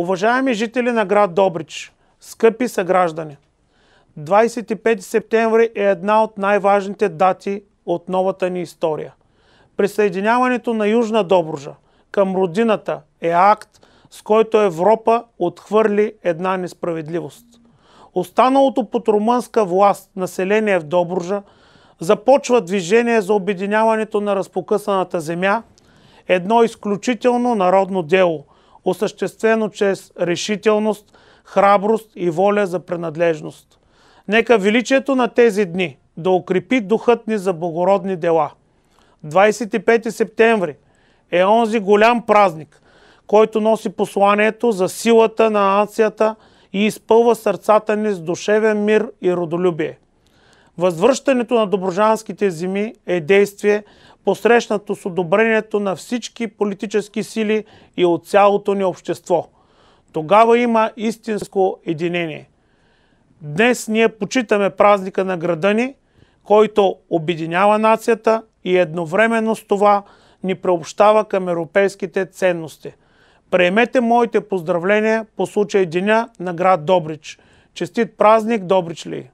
Уважаеми жители на град Добрич, скъпи съграждани, 25 септември е една от най-важните дати от новата ни история. Присъединяването на Южна Добружа към родината е акт, с който Европа отхвърли една несправедливост. Останалото под румънска власт население в Добружа започва движение за обединяването на разпокъсаната земя, едно изключително народно дело – осъществено чрез решителност, храброст и воля за принадлежност. Нека величието на тези дни да укрепи духът ни за благородни дела. 25 септември е онзи голям празник, който носи посланието за силата на нацията и изпълва сърцата ни с душевен мир и родолюбие. Възвръщането на доброжанските земи е действие, посрещнато с одобрението на всички политически сили и от цялото ни общество. Тогава има истинско единение. Днес ние почитаме празника на града ни, който обединява нацията и едновременно с това ни преобщава към европейските ценности. Приемете моите поздравления по случай Деня на град Добрич. Честит празник, Добричлии!